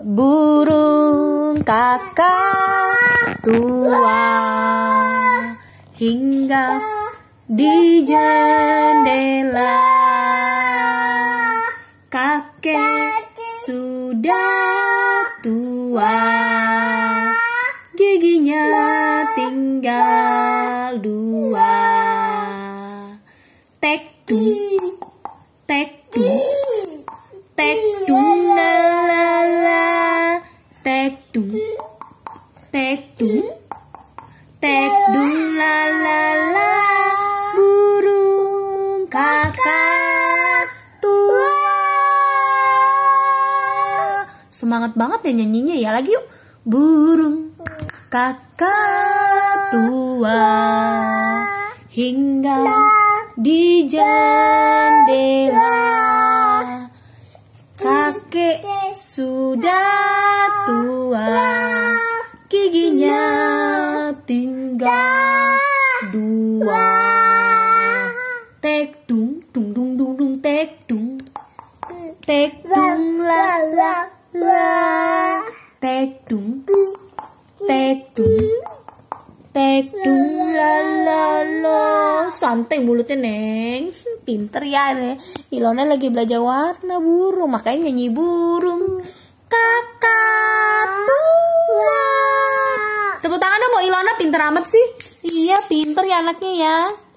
burung kakak tua hingga di jendela kakek sudah tua giginya tinggal dua tek tek Tek burung kakak tua Semangat banget ya nyanyinya ya lagi yuk Burung kakak tua hingga di jendela kakek sudah tua tiga dua tek dung dung dung dung dung tek dung tek dung la la la tek dung tek dung tek dung la la la santai mulutnya neng pinter ya Ilona lagi belajar warna burung makanya nyanyi burung Lona pinter amat sih. Iya, pinter ya anaknya ya.